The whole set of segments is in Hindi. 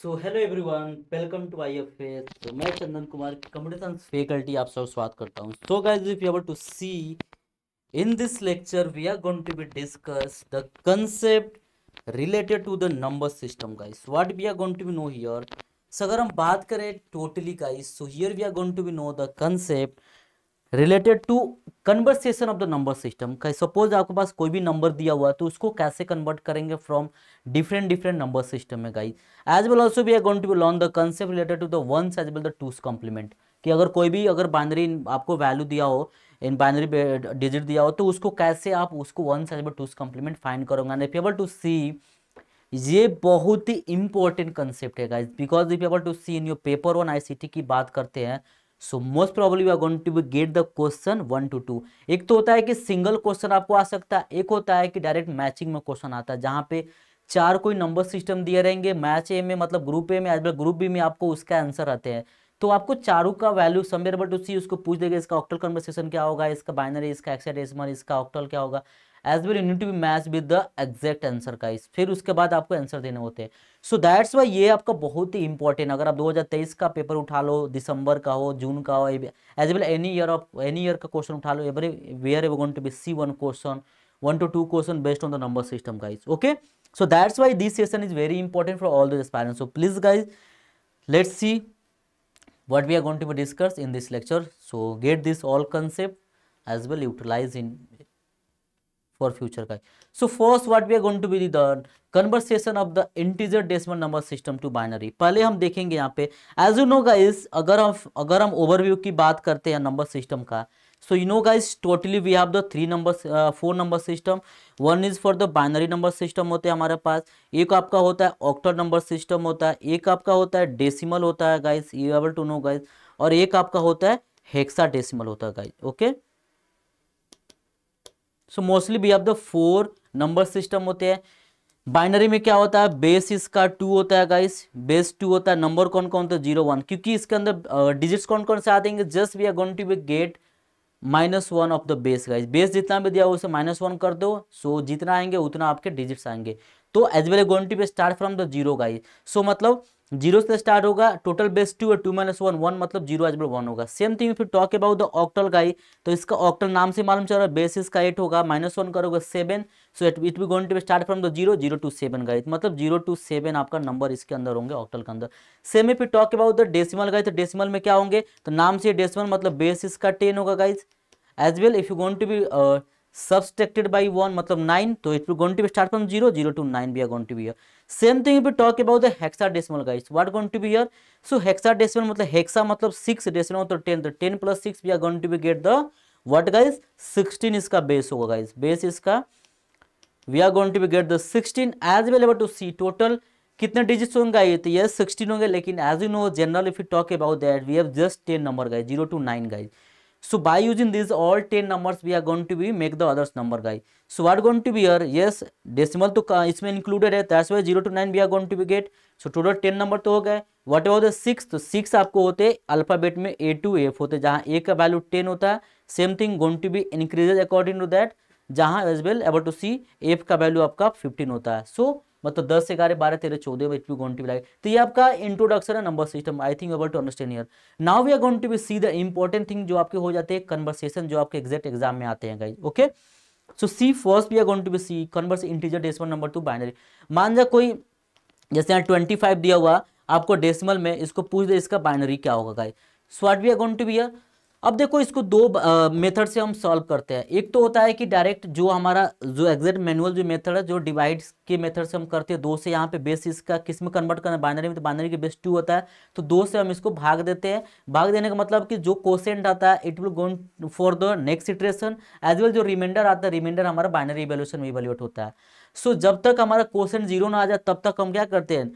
So hello everyone welcome to I F तो मैं चंदन कुमार कंप्यूटर फैकल्टी आप सब स्वागत करता हूँ so guys if you to see in this lecture we are going to be discuss the concept related to the number system guys what we are going to be know here so अगर हम बात करें totally guys so here we are going to be know the concept related to conversation of the number system suppose आपके पास कोई भी नंबर दिया हुआ है तो उसको कैसे कन्वर्ट करेंगे from different different number system में guys as well also we are going to learn the concept related to the ones as well the two's complement कि अगर कोई भी अगर बाइनरी आपको वैल्यू दिया हो इन बाइनरी डिजिट दिया हो तो उसको कैसे आप उसको ones as well two's complement find करोगे and if able to see ये बहुत ही इंपॉर्टेंट कंसेप्ट है guys because if able to see in your paper one ICT की बात करते हैं so most problem you are going to be get the question one two two एक तो होता है कि सिंगल क्वेश्चन आपको आ सकता है एक होता है कि डायरेक्ट मैचिंग में क्वेश्चन आता है जहाँ पे चार कोई नंबर सिस्टम दिए रहेंगे मैच ए में मतलब ग्रुप ए में एज वेल ग्रुप बी में आपको उसका आंसर आते हैं तो आपको चारों का वैल्यू समेर बट उसी उसको पूछ देगा इसका ऑक्टल कन्वर्सेशन क्या होगा इसका बाइनरी इसका एक्साइडेसमल इसका ऑक्टल क्या होगा as well you be match with the exact answer का फिर उसके बाद आपको आंसर देने होते हैं सो दैट्स वाई ये आपका बहुत ही इंपॉर्टेंट अगर आप 2023 का पेपर उठा लो दिसंबर का हो जून का हो as well any year of any year का क्वेश्चन उठा लो every where ever gonna to be see one question one two two question based on the number system guys okay so that's why this session is very important for all this parent so please guys let's see what we are gone to be discuss in this lecture so get this all concept as well utilise in for future guys. So first what we are going to be the conversion of the integer decimal number system to binary. पहले हम देखेंगे यहाँ पे as you know guys अगर हम अगर हम overview की बात करते हैं number system का so you know guys totally we have the three numbers uh, four number system one is for the binary number system होते हैं हमारे पास एक आपका होता है octal number system होता है एक आपका होता है decimal होता है guys you able to know guys और एक आपका होता है हेक्सा डेसिमल होता है guys okay okay? So mostly we have the four number system होते हैं बाइनरी में क्या होता है बेस इसका टू होता है गाइस बेस टू होता है नंबर कौन कौन होता है जीरो वन क्योंकि इसके अंदर डिजिट्स कौन कौन से आ देंगे just we are going to be get minus one of the base guys base जितना भी दिया उसे माइनस वन कर दो सो जितना आएंगे उतना आपके डिजिट्स आएंगे तो as well going to be start from the zero guys so मतलब जीरो से स्टार्ट होगा टोटल बेस टू और टू माइनस वन वन मतलब जीरो एजबल वन होगा सेम थिंग फिर टॉक अबाउट द ऑक्टल का ही तो इसका ऑक्टल नाम से मालूम चल रहा है बेस इसका एट होगा माइनस वन करोगे seven so it it be going to start from the zero zero to seven का मतलब जीरो टू सेवन आपका नंबर इसके अंदर होंगे ऑक्टल के अंदर सेम फिर टॉक अबाउट द डेसिमल का तो डेसिमल में क्या होंगे तो नाम से डेसिमल मतलब बेस इसका टेन होगा guys as well if you going to be subtracted by one मतलब नाइन तो it gonna to be start from zero zero to nine we are gone to be same thing you talk about the hexa guys what gonna to be here so hexa मतलब हेक्सा मतलब सिक्स डेसिमल तो टेन तो ten plus six we are gone to be get the what guys sixteen इसका बेस होगा गाइस बेस इसका we are gone to be get the sixteen as available to see total कितने डिजिट्स होंगे गाइस तो ये सिक्सटीन होंगे लेकिन as you know general if you talk about that we have just ten number guys zero to nine guys So by using these all 10 numbers we are going to be make the others number guy. So what going to be here? Yes, decimal तो इसमें included है that's why 0 to 9 we are going to be get. So total 10 number तो हो गए वट एवर द सिक्स तो सिक्स आपको होते अल्फाबेट में ए टू एफ होते जहाँ ए का वैल्यू टेन होता है same thing gonna to be increases according to that जहाँ as well able to see F का वैल्यू आपका फिफ्टीन होता है सो so, मतलब दस से ग्यारह बारह तेरह चौदह by two gonna to like तो ये आपका इंट्रोडक्शन है number system I think about to understand here now we are going to be see the important thing जो आपके हो जाते हैं कन्वर्सेशन जो आपके एग्जैक्ट एग्जाम में आते हैं okay so see first we are going to be see converse integer decimal number to binary मान जा कोई जैसे यहाँ ट्वेंटी फाइव दिया हुआ आपको डेसिमल में इसको पूछ दे इसका बाइनरी क्या होगा guys so what we are going to be here अब देखो इसको दो मेथड से हम सॉल्व करते हैं एक तो होता है कि डायरेक्ट जो हमारा जो एग्जैक्ट मैनुअल जो मेथड है जो डिवाइड के मेथड से हम करते हैं दो से यहाँ पे बेस इसका किस में कन्वर्ट करना है बाइनरी में तो बाइनरी के बेस टू होता है तो दो से हम इसको भाग देते हैं भाग देने का मतलब कि जो क्वेश्चन आता है it will gonna for the next iteration as well जो रिमाइंडर आता है रिमाइंडर हमारा बाइनरी इवेल्यूशन में इवेल्यूट होता है सो जब तक हमारा क्वेश्चन जीरो ना आ जाए तब तक हम क्या करते हैं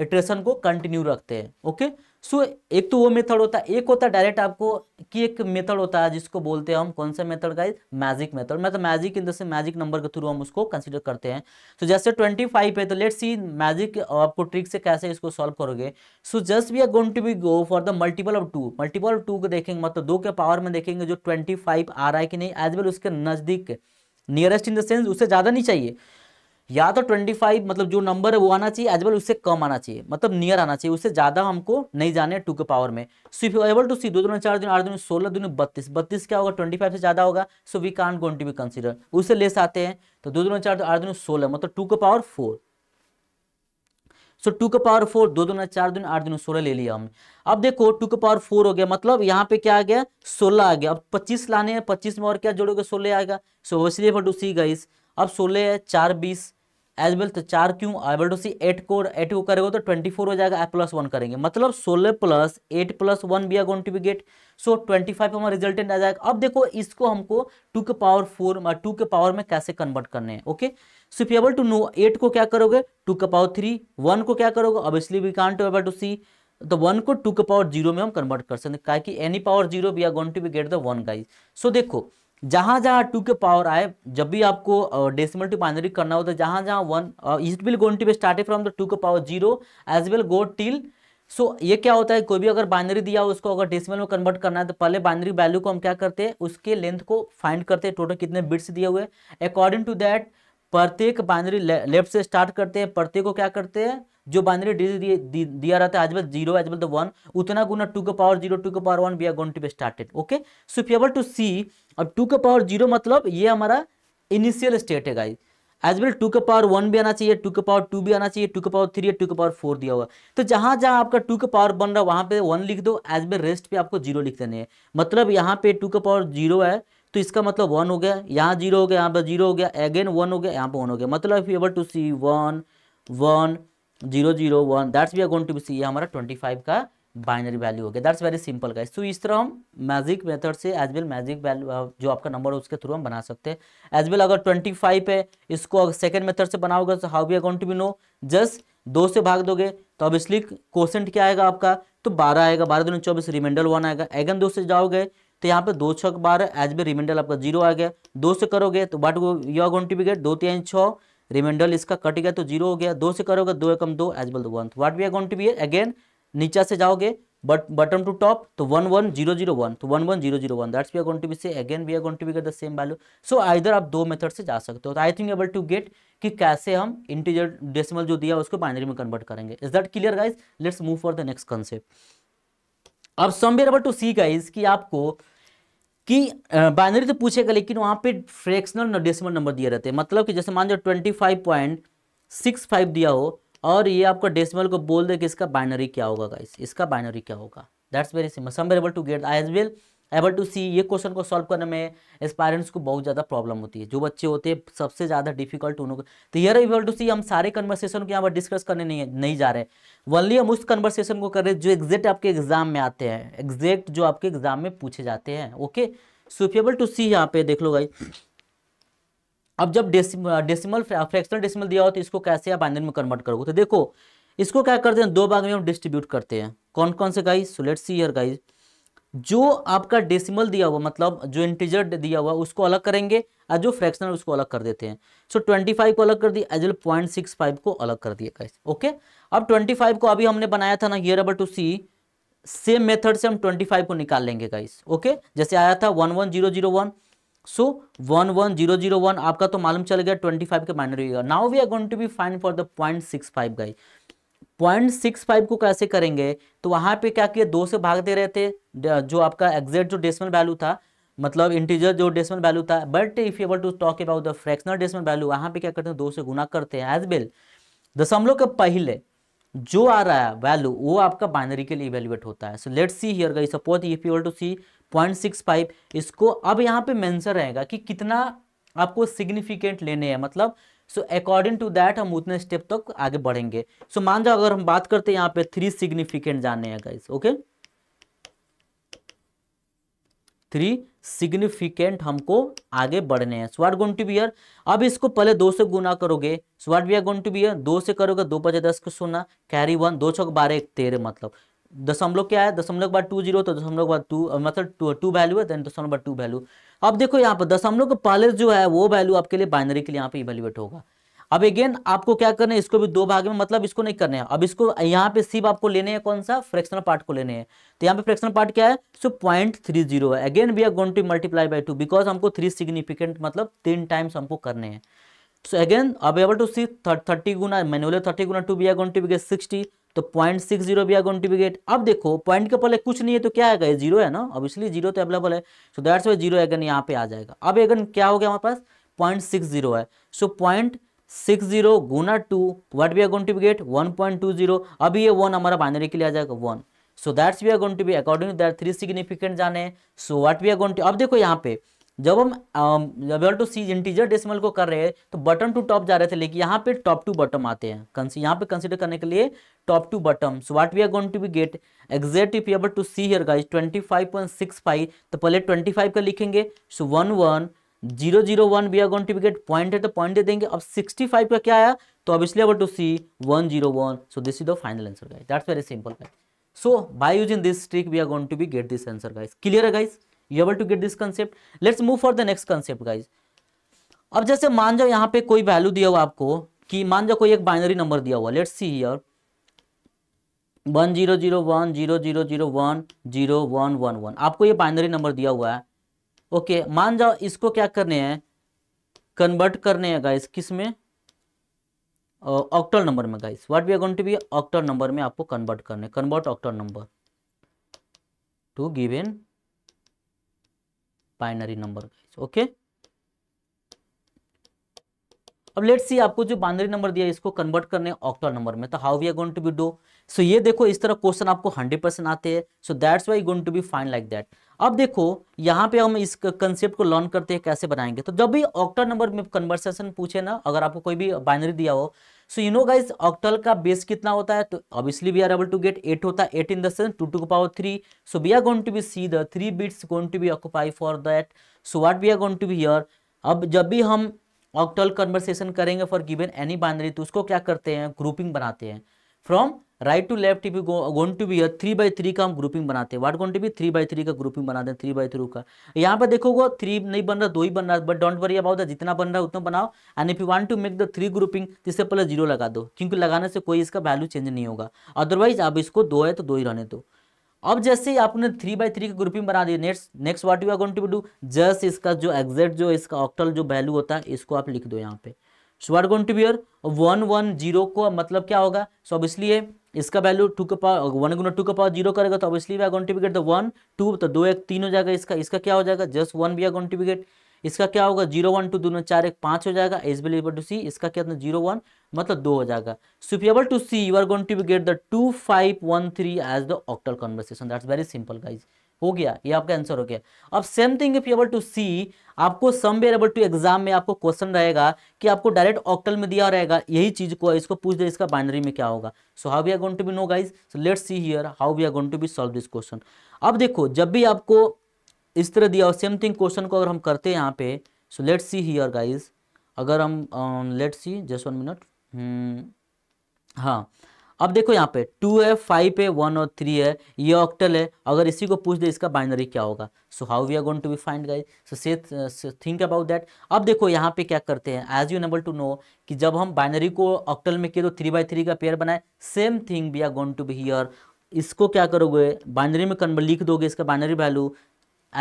इटरेशन को कंटिन्यू रखते हैं ओके okay? सो एक तो वो मेथड होता है एक होता है डायरेक्ट आपको कि एक मेथड होता है जिसको बोलते हैं हम कौन सा मेथड का मैजिक मेथड मतलब मैजिक इन दस मैजिक नंबर के थ्रू हम उसको कंसिडर करते हैं सो so, जैसे 25 है तो लेट सी मैजिक आपको ट्रिक से कैसे इसको सॉल्व करोगे so just we are going to be go for the multiple of two multiple of two को देखेंगे मतलब दो के पावर में देखेंगे जो ट्वेंटी आ रहा है कि नहीं एज वेल उसके नज़दीक नियरेस्ट इन द सेंस उससे ज़्यादा नहीं चाहिए या तो 25 मतलब जो नंबर है वो आना चाहिए एज वेल उससे कम आना चाहिए मतलब नियर आना चाहिए उससे ज्यादा हमको नहीं जाने टू के पावर में so if you able to see दो दोनों चार दिन आठ दिन सोलह दिन बत्तीस बत्तीस क्या होगा ट्वेंटी फाइव से ज्यादा होगा so we can gonna to be consider उससे लेस आते हैं तो दो दोनों चार दिन आठ दिन सोलह मतलब टू के पावर फोर सो टू का पावर फोर दो दोनों चार दिन आठ दिन सोलह ले लिया हमने अब देखो टू के पावर फोर हो गया मतलब यहाँ पे क्या आ गया सोलह आ गया अब पच्चीस लाने हैं पच्चीस में और क्या जोड़ोगे सोलह आएगा सो वसीले सी अब सोलह है चार बीस एज वेल तो चार क्यों एबल टू सी एट को एट को करेगा तो ट्वेंटी फोर हो जाएगा एट प्लस वन करेंगे मतलब सोलह प्लस एट प्लस वन भी are going to be get so twenty five हमारा रिजल्टेंट आ जाएगा अब देखो इसको हमको टू के पावर फोर टू के पावर में कैसे कन्वर्ट करने हैं okay so if able to know eight को क्या करोगे टू के पावर थ्री वन को क्या करोगे अब इसलिए we can't able to see तो वन को टू के पावर जीरो में हम कन्वर्ट कर सकते हैं क्या कि any power zero we are going to be get the one guys so देखो जहां जहां टू के पावर आए जब भी आपको डेसिमल टू बाइनरी करना हो तो जहां जहां one it will going to be started from the two के power zero as well go till so ये क्या होता है कोई भी अगर बाइनरी दिया हो उसको अगर डेसिमल में कन्वर्ट करना है तो पहले बाइनरी वैल्यू को हम क्या करते हैं उसके लेंथ को फाइंड करते हैं टोटल कितने बिट्स दिए हुए अकॉर्डिंग टू दैट प्रत्येक बाइनरी लेफ्ट से स्टार्ट करते हैं प्रत्येक को क्या करते हैं जो बाइनरी डिजिट दिया रहता है आज जीरो एज वेल वन उतना गुना टू के पावर जीरो टू के power one we are going to be started okay so if able to see अब टू के पावर जीरो मतलब ये हमारा इनिशियल स्टेट है गाइस एज वेल टू के पावर वन भी आना चाहिए टू के पावर टू भी आना चाहिए टू के पावर थ्री या टू के पावर फोर दिया हुआ तो जहां जहां आपका टू के पावर बन रहा है वहां पे वन लिख दो एज वेल रेस्ट पे आपको जीरो लिख देने मतलब यहाँ पे टू का पावर जीरो है तो इसका मतलब वन हो गया यहाँ जीरो हो गया यहाँ पर जीरो हो गया अगेन वन हो गया यहाँ पर वन हो गया मतलब if you able to see one one zero zero one that's we are going to be see ये हमारा ट्वेंटी फाइव का बाइनरी वैल्यू हो गया दैट्स वेरी सिंपल गाइस तो इस तरह हम मैजिक मेथड से एज वेल मैजिक वैल्यू जो आपका नंबर है उसके थ्रू हम बना सकते हैं एज वेल अगर ट्वेंटी फाइव है इसको सेकेंड मेथड से बनाओगे तो how we are going to be no just दो से भाग दोगे तो ऑब्वियसली क्वेश्चन क्या आएगा आपका तो बारह आएगा बारह दोनों चौबीस रिमाइंडर वन आएगा अगेन दो से जाओगे तो यहाँ पे दो छः बारह एज बे रिमाइंडर आपका जीरो आ गया दो से करोगे तो बट वो you are going to be get दो तीन छः रिमाइंडर इसका कट गया तो जीरो हो गया दो से करोगे दो एकम दो as well one what we are going to be again नीचे से जाओगे बट बटम टू टॉप तो one one zero zero one तो one one zero zero one that's we are gone to be say again we are gone to be get the same value so either आप दो मेथड से जा सकते हो तो I think able to get कि कैसे हम इंटीजर डेसिमल जो दिया उसको बाइनरी में कन्वर्ट करेंगे is that clear guys let's move for the next concept अब somewhere able to see guys कि आपको कि बाइनरी तो पूछेगा लेकिन वहाँ पे फ्रैक्शनल डेसिमल नंबर दिए रहते हैं मतलब कि जैसे मान लो twenty five point six five दिया हो और ये आपका डेसिमल को बोल दे कि इसका बाइनरी क्या होगा गाइस इसका बाइनरी क्या होगा that's very simple some to get I as well able to see ये क्वेश्चन को सॉल्व करने में एस्पायरेंट्स को बहुत ज़्यादा प्रॉब्लम होती है जो बच्चे होते हैं सबसे ज़्यादा डिफिकल्ट उनको तो यर एबल टू सी हम सारे कन्वर्सेशन को यहाँ पर डिस्कस करने नहीं नहीं जा रहे वनली हम उस कन्वर्सेशन को कर रहे हैं जो एग्जैक्ट आपके एग्जाम में आते हैं एग्जैक्ट जो आपके एग्जाम में पूछे जाते हैं ओके सुफेबल टू सी यहाँ पे देख लो भाई अब जब डेसिमल फ्रैक्शनल डेसिमल दिया हो तो इसको कैसे आप आंदन में कन्वर्ट करोगे तो देखो इसको क्या करते हैं दो भाग में हम डिस्ट्रीब्यूट करते हैं कौन कौन से guys so let see here guys जो आपका डेसिमल दिया हुआ मतलब जो इंटीजर दिया हुआ उसको अलग करेंगे और जो फ्रैक्शनल उसको अलग कर देते हैं सो ट्वेंटी 25 को अलग कर दिया as well point six five को अलग कर दिया गाइस ओके अब ट्वेंटी फाइव को अभी हमने बनाया था ना हियर अबर टू सी सेम मेथड से हम ट्वेंटी फाइव को निकाल लेंगे गाइस ओके जैसे आया था one one zero zero one so one one zero zero one आपका तो मालूम चल गया ट्वेंटी फाइव के minor now we are going to be fine for the point six five guys point six five को कैसे करेंगे तो वहां पे क्या किया दो से भाग दे रहे थे जो आपका एग्जैक्ट जो डेसिमल वैल्यू था मतलब इंटीजर जो डेसिमल वैल्यू था but if able to talk about the fractional decimal value वहां पे क्या करते हैं दो से गुना करते हैं एज वेल दशमलव के पहले जो आ रहा है वैल्यू वो आपका बाइनरी के लिए इवेल्युएट होता है सो लेट सी हियर गई suppose if you equal to see point six five इसको अब यहाँ पे मेंशन रहेगा कि कितना आपको सिग्निफिकेंट लेने हैं मतलब सो अकॉर्डिंग टू दैट हम उतने स्टेप तक तो आगे बढ़ेंगे सो so, मान जाओ अगर हम बात करते हैं यहाँ पे थ्री सिग्निफिकेंट जानने हैं गाइस ओके थ्री सिग्निफिकेंट हमको आगे बढ़ने हैं स्वाट गोन टू बीयर अब इसको पहले दो से गुना करोगे so what we are gone to be here दो से करोगे दो पचास दस को सोना कैरी वन दो छो बारह एक तेरह मतलब दशमलव क्या है दशमलव के बाद टू जीरो तो दशमलव के बाद टू मतलब टू टू वैल्यू है देन दशमलव बाद टू वैल्यू अब देखो यहाँ पर दशमलव के पहले जो है वो वैल्यू आपके लिए बाइनरी के लिए यहाँ पे इवेल्युएट होगा अब अगेन आपको क्या करना है इसको भी दो भाग में मतलब इसको नहीं करना है अब इसको यहाँ पे सिर्फ आपको लेने हैं कौन सा फ्रैक्शनल पार्ट को लेने हैं तो यहाँ पे फ्रैक्शनल पार्ट क्या है सो पॉइंट थ्री जीरो है again we are going to multiply by two because हमको थ्री सिग्निफिकेंट मतलब तीन टाइम्स हमको करने हैं सो अगेन अब अवेबल टू सी थर्टी गुना मैनुअल थर्टी गुना two we are going to be get sixty तो पॉइंट सिक्स जीरो भी are going to be get अब देखो पॉइंट के पहले कुछ नहीं है तो क्या आएगा जीरो है ना अब इसलिए जीरो तो अवेलेबल है so that's why zero again यहाँ पे आ जाएगा अब एगन क्या हो गया हमारे पास पॉइंट सिक्स जीरो है सो पॉइंट सिक्स जीरो गुना two what we are going to be get one point two zero अभी ये वन हमारा बाइनरी के लिए आ जाएगा one so that's we are going to be according to that three significant जाने so what we are going to अब देखो यहाँ पे जब हम level to sees integer decimal को कर रहे हैं तो बटम टू टॉप जा रहे थे लेकिन यहाँ पे टॉप टू बटम आते हैं यहाँ पे कंसिडर करने के लिए top to bottom so what we are going to be get exact if able to see here guys 25.65 तो पहले 25 का लिखेंगे so one one zero zero one we are going to be get point है तो पॉइंट दे देंगे अब 65 का क्या आया तो अब इसलिए able to see one zero one so this is the final answer guys that's very simple guys so by using this trick we are going to be get this answer guys clear है guys you able to get this concept let's move for the next concept guys अब जैसे मान जाओ यहाँ पे कोई वैल्यू दिया हुआ आपको कि मान जाओ कोई एक बाइनरी नंबर दिया हुआ let's see here one zero zero one zero zero zero one zero one one one आपको ये बाइनरी नंबर दिया हुआ है ओके okay, मान जाओ इसको क्या करने हैं कन्वर्ट करने हैं गाइस किस में ऑक्टल नंबर में guys what we are going to be octal number में आपको कन्वर्ट करने convert octal number to give in binary number okay अब लेट सी आपको जो बाइनरी नंबर दिया इसको कन्वर्ट करने ऑक्टल नंबर में तो how we are going to be do so ये देखो इस तरह क्वेश्चन आपको 100% आते हैं so that's why going to be fine like that अब देखो यहाँ पे हम इस कंसेप्ट को लर्न करते हैं कैसे बनाएंगे तो जब भी ऑक्टल नंबर में कन्वर्सेशन पूछे ना अगर आपको कोई भी बाइनरी दिया हो so you know guys octal का बेस कितना होता है तो obviously we are able to get eight होता है eight in then two to power three so we are going to be see the three bits going to be occupy for that so what we are going to be here अब जब भी हम ऑक्टल कन्वर्सेशन करेंगे फॉर गिवन एनी बाइनरी तो उसको क्या करते हैं ग्रुपिंग बनाते हैं from right to left if you gone to be three by three का हम ग्रुपिंग बनाते हैं what gone to be three by three का ग्रुपिंग बनाते हैं थ्री बाई थ्रू का यहाँ पर देखोगे थ्री नहीं बन रहा दो ही बन रहा है but don't worry about the जितना बन रहा है उतना बनाओ and if you want to make the three grouping इससे पहले जीरो लगा दो क्योंकि लगाने से कोई इसका वैल्यू चेंज नहीं होगा अदरवाइज आप इसको दो है तो दो ही रहने दो अब जैसे ही आपने थ्री बाई थ्री का ग्रुपिंग बना दिया next next what you are gone to do just इसका जो एग्जैक्ट जो इसका ऑक्टल जो वैल्यू होता है इसको आप लिख दो यहाँ पे so are going to be one one zero को मतलब क्या होगा सो अब इसलिए इसका वैल्यू टू का पावर वन गुना टू का पावर जीरो करेगा तो obviously we are going to get the one two तो दो एक तीन हो जाएगा इसका इसका क्या हो जाएगा just one we are going to get इसका क्या होगा जीरो वन टू दोनों चार एक पाँच हो जाएगा एज बिल टू सी इसका क्या जीरो वन मतलब दो हो जाएगा so if able to see you are going to get the two five one three as the octal conversation that's very simple guys हो गया ये आपका आंसर हो गया अब same thing if able to see आपको समवेयर एबल टू एग्जाम में आपको क्वेश्चन रहेगा कि आपको डायरेक्ट ऑक्टल में दिया रहेगा यही चीज को इसको पूछ दे इसका बाइनरी में क्या होगा so how we are going to be no guys so let's see here how we are going to be solve this question अब देखो जब भी आपको इस तरह दिया हो सेम थिंग क्वेश्चन को अगर हम करते हैं यहाँ पे so let see here guys अगर हम let see just one minute हाँ अब देखो यहाँ पे टू है फाइव है वन और थ्री है ये ऑक्टल है अगर इसी को पूछ दे इसका बाइनरी क्या होगा so how we are going to be find guys so say think about that अब देखो यहाँ पे क्या करते हैं as you able to know कि जब हम बाइनरी को ऑक्टल में किए तो थ्री बाई थ्री का पेयर बनाए same thing we are going to be here इसको क्या करोगे बाइनरी में कन्वर्ट लिख दोगे इसका binary value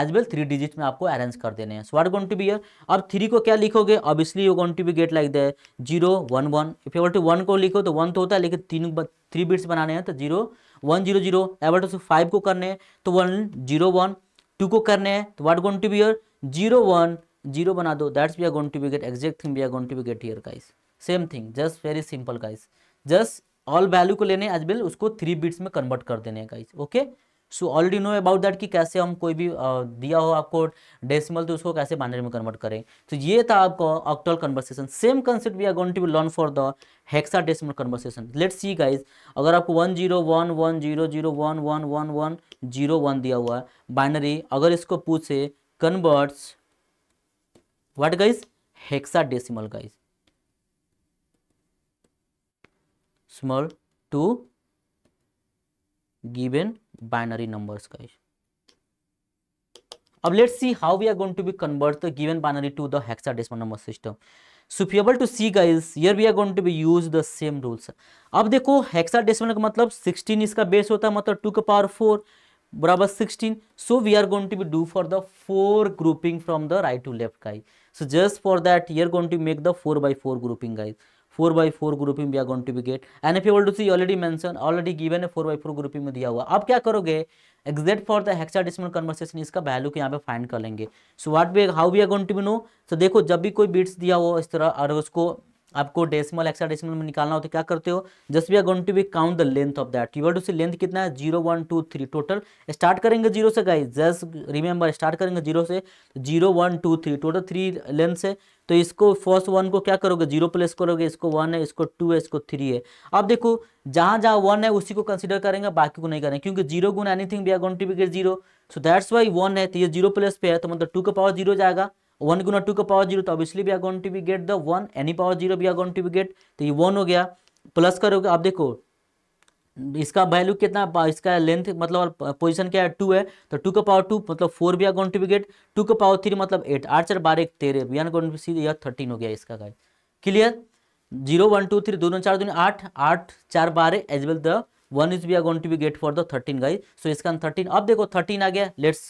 as well three digit में आपको अरेंज कर देने हैं so are gone to be यर अब थ्री को क्या लिखोगे obviously you gone to be get like the zero one one if able to one को लिखो तो वन तो होता है लेकिन तीन थ्री बिट्स बनाने हैं तो zero one zero zero able to five को करने हैं तो वन जीरो वन टू को करने हैं तो what gone to be your zero one zero बना दो that's we are gone to be get exact thing we are gone to be get here guys same thing just very simple guys just all value को लेने एज वेल उसको थ्री बिट्स में कन्वर्ट कर देने guys okay okay? So already know about that कि कैसे हम कोई भी आ, दिया हो आपको डेसिमल तो उसको कैसे बाइनरी में कन्वर्ट करें तो ये था आपका octal conversation same concept we are going to be learn for the hexadecimal conversation let's see guys अगर आपको one zero one one zero zero one one one one zero one दिया हुआ है बाइनरी अगर इसको पूछे converts what guys hexadecimal guys small to given binary numbers अब let's see how we are going to be convert the given binary to the number system so to see guys here we are going to be use the same rules अब देखो हेक्साडेसिमल का मतलब 16 इसका बेस होता है मतलब 2 के पावर 4 बराबर 16 so we are going to be do for the four grouping from the right to left guys so just for that you are to make the four by four grouping guys four by four grouping we are going to be get and if you to see already mention already given है फोर बाई फोर ग्रुपिंग में दिया हुआ अब क्या करोगे exact for the hexa hexadecimal conversation इसका वैल्यू को यहाँ पे फाइंड कर लेंगे so what we how we are going to be know so देखो जब भी कोई बीट्स दिया हो इस तरह और उसको आपको डेसिमल एक्सा डेसिमल में निकालना हो तो क्या करते हो just we are going to be count the length of that you to see length कितना है zero one two three total start करेंगे जीरो से गाइज जस्ट रिमेंबर स्टार्ट करेंगे जीरो से zero one two three total three length है तो इसको फर्स्ट वन को क्या करोगे जीरो प्लेस करोगे इसको वन है इसको टू है इसको थ्री है अब देखो जहां जहां वन है उसी को कंसिडर करेंगे बाकी को नहीं करेंगे क्योंकि जीरो गुन anything we are going to be get zero so that's why one है तो ये जीरो प्लेस पे है तो मतलब टू का पावर जीरो जाएगा वन गुना टू का पावर जीरो तो obviously we are going to be get the one any power zero we are going to be get तो ये वन हो गया प्लस करोगे आप देखो इसका वैल्यू कितना इसका लेंथ मतलब पोजीशन क्या है टू है तो टू का पावर टू मतलब फोर भी are going to be get two का पावर थ्री मतलब एट आठ चार बारह तेरह we are going to see यह थर्टीन हो गया इसका guys clear zero one two three दोनों चार दोनों आठ आठ चार बारह as well the one is we are going to be get for the thirteen guys so इसका थर्टीन अब देखो थर्टीन आ गया let's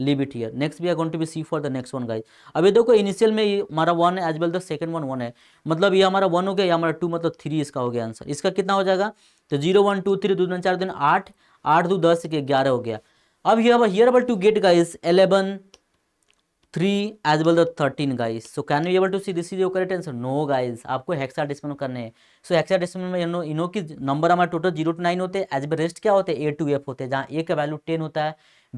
leave it here next we are going to be see for the next one guys अभी देखो इनिशियल में हमारा वन है as well the second one one है मतलब ये हमारा वन हो गया या हमारा टू मतलब थ्री इसका हो गया आंसर इसका कितना हो जाएगा तो जीरो वन टू थ्री दो चार दिन आठ आठ दो दस ग्यारह हो गया अब here able to get guys eleven 3 as well thirteen 13 so can you able to see to see this is your correct answer आपको हेक्सा डेसिमल करने हैं सो हेक्सा डेसिमल में इनो इनो की नंबर हमारे टोटल जीरो टू नाइन होते हैं एज रेस्ट क्या होते हैं ए टू एफ होते हैं जहाँ ए का वैल्यू टेन होता है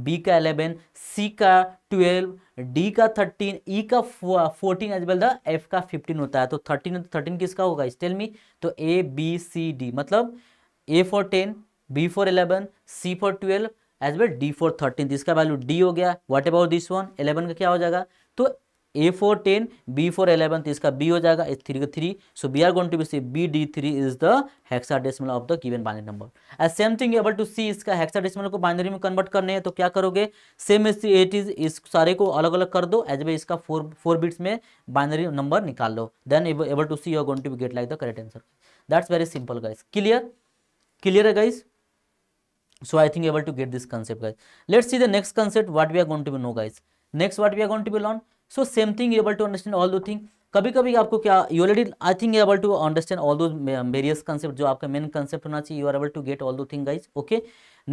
बी का एलेवन सी का ट्वेल्व डी का थर्टीन ई e का fourteen as well the F का फिफ्टीन होता है तो थर्टीन थर्टीन किसका होगा स्टेल मी तो ए बी सी डी मतलब A for ten B for eleven C for twelve as well D for thirteen इसका वैल्यू डी हो गया what about this one eleven का क्या हो जाएगा तो A for ten B for eleven तो इसका बी हो जाएगा ए थ्री का three so we are going to be C B D three is the hexadecimal of the given binary number as same thing able to see इसका हेक्सा डेसिमल को बाइनरी में कन्वर्ट करने हैं तो क्या करोगे सेम एस एट इज इस सारे को अलग अलग कर दो एज वे इसका फोर फोर बिट्स में बाइनरी नंबर निकाल लो then able to see you are going to be get like the correct answer that's very simple guys clear clear है guys so i think able to get this concept guys let's see the next concept what we are going to be know guys next what we are going to be learn so same thing you able to understand all the thing कभी कभी आपको क्या you already I think able to understand all those various concept जो आपका मेन कंसेप्ट होना चाहिए you are able to get all those thing guys okay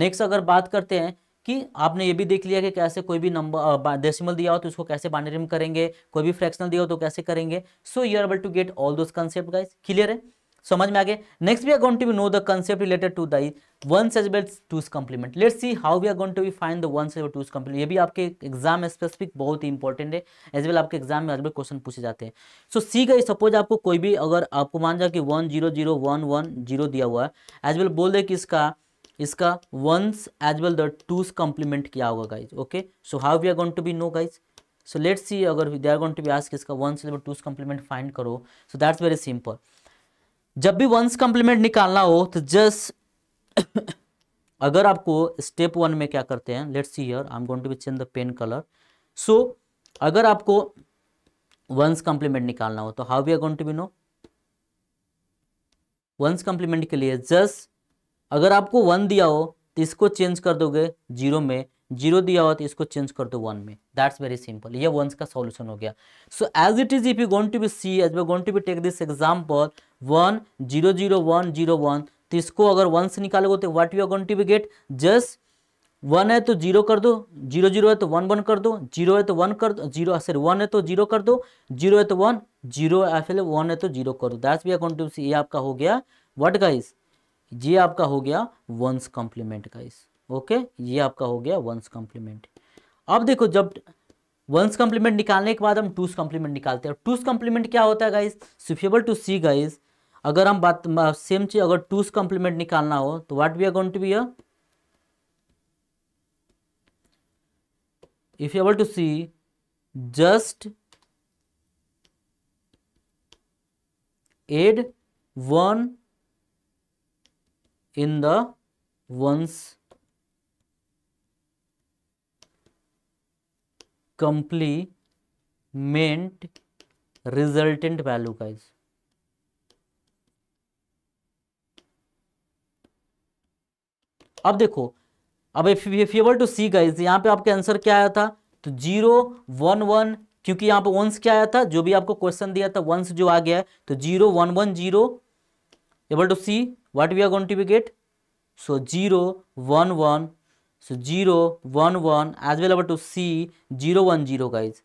next अगर बात करते हैं कि आपने ये भी देख लिया कि कैसे कोई भी नंबर uh, डेसिमल दिया हो तो उसको कैसे बाइनरी में करेंगे कोई भी फ्रैक्शनल दिया हो तो कैसे करेंगे so you are able to get all those concept guys clear है समझ में आगे next we are going to be know the concept related to the one's as well two's complement let see how we are going to be find the one as two's complement ये भी आपके एग्जाम स्पेसिफिक बहुत ही इंपॉर्टेंट है एज वेल आपके एग्जाम में एज क्वेश्चन पूछे जाते हैं सो सी का सपोज आपको कोई भी अगर आपको मान जाए कि one zero zero one one zero दिया हुआ है एज वेल बोल दे कि इसका इसका one's as well the two's complement किया होगा guys okay so how we are going to be no guys so let's see अगर they are going to be ask इसका one as two's complement find करो सो दैट्स वेरी सिंपल जब भी वंस कंप्लीमेंट निकालना हो तो जस्ट अगर आपको स्टेप वन में क्या करते हैं let's see here I am going to be change the pen colour so अगर आपको वंस कंप्लीमेंट निकालना हो तो how we are going to be know one's complement के लिए जस्ट अगर आपको वन दिया हो तो इसको चेंज कर दोगे जीरो में जीरो दिया हुआ तो इसको चेंज कर दो वन में दैट्स वेरी सिंपल ये वंस का सॉल्यूशन हो गया so as it is if you going to be see as we going to be take this example one zero zero one zero one तो इसको अगर वन से निकालोगे तो what you are going to be get just one है तो जीरो कर दो जीरो जीरो है तो वन वन कर दो जीरो है तो वन कर दो जीरो सॉरी वन है तो जीरो कर दो जीरो है तो वन जीरो वन है तो जीरो कर दो that's we are going to see ये आपका हो गया वट गाइस ये आपका हो गया वंस कॉम्प्लीमेंट गाइस ओके ये आपका हो गया वंस कॉम्प्लीमेंट अब देखो जब वंस कॉम्प्लीमेंट निकालने के बाद हम टूस कॉम्प्लीमेंट निकालते हैं टूस कॉम्प्लीमेंट क्या होता है guys so if able to see guys अगर हम बात सेम चीज अगर टूस कॉम्प्लीमेंट निकालना हो तो what we are going to be uh if you able to see just add one complement resultant value का इज अब देखो अब if able to see guys यहां पे आपका आंसर क्या आया था तो जीरो वन वन क्योंकि यहां पे वंस क्या आया था जो भी आपको क्वेश्चन दिया था वंस जो आ गया है तो zero one one zero able to see what we are going to be get so zero one one so zero one one as well able to see zero one zero guys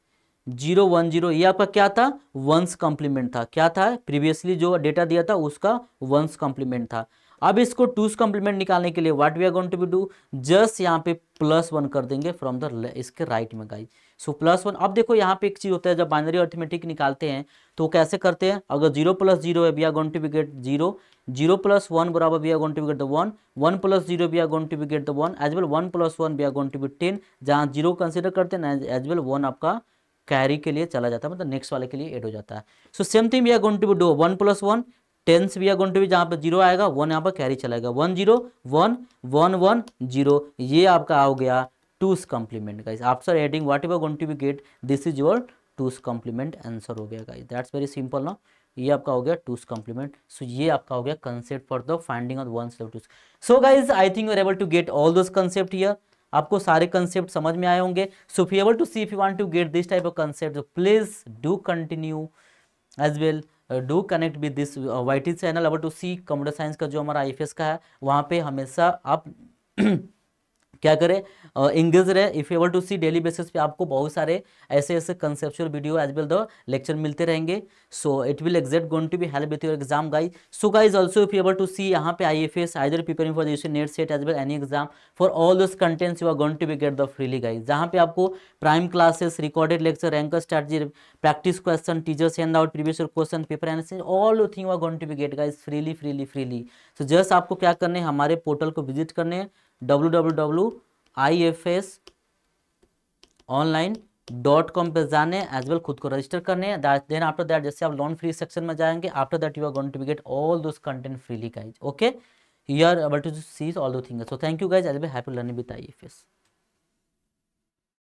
zero one zero ये आपका क्या था वंस कॉम्प्लीमेंट था क्या था प्रीवियसली जो डेटा दिया था उसका वंस कॉम्प्लीमेंट था अब इसको टूस कॉम्प्लीमेंट निकालने के लिए what we are going to be do just यहाँ पे प्लस वन कर देंगे फ्रॉम द इसके राइट में गाइज सो प्लस वन अब देखो यहाँ पे एक चीज होता है जब बाइनरी अर्थमेटिक निकालते हैं तो कैसे करते हैं अगर जीरो प्लस जीरो है we are to be get zero zero plus one बराबर we are going to be get the one one plus zero we are going to be get the one as well one plus one we are going to be ten जहाँ जीरो कंसिडर करते हैं एज वेल वन आपका कैरी के लिए चला जाता है मतलब नेक्स्ट वाले के लिए एड हो जाता है so same thing we are going to be do one plus one tens भी अकाउंट भी जहाँ पर जीरो आएगा वन यहाँ पर कैरी चलाएगा one zero one one one zero ये आपका हो गया two's complement guys after adding whatever gonna to be get this is your two's complement answer हो गया गाइज दैट्स वेरी सिंपल ना ये आपका हो गया टूस कॉम्प्लीमेंट सो ये आपका हो गया concept for the finding of one as well two's so guys I think you're able to get all those concept here आपको सारे कंसेप्ट समझ में आए होंगे so if able to see if you want to get this type of concept please do continue as well do connect with this Y T channel able to see computer science का जो हमारा आई का है वहाँ पे हमेशा आप क्या करें इंगेज रहे if able to see daily basis पे आपको बहुत सारे ऐसे ऐसे conceptual video as well the lecture मिलते रहेंगे so it will exact going to be help with your exam guys so guys also if able to see यहाँ पे I F S either preparing for जैसे NET SET as well any exam for all this contents you are going to be get the freely guys जहाँ पे आपको prime classes recorded lecture ranker strategy practice question teachers hand out previous question paper and all thing you are going to be get guys freely freely freely so just आपको क्या करने हमारे पोर्टल को विजिट करने हैं W W W I F S online dot com पर जाने एज वेल खुद को रजिस्टर करने देन आफ्टर दैट जैसे आप लोन फ्री सेक्शन में जाएंगे after that you are going to be get all those content freely guys okay you are able to sees all those things so thank you guys as well happy learning with I F S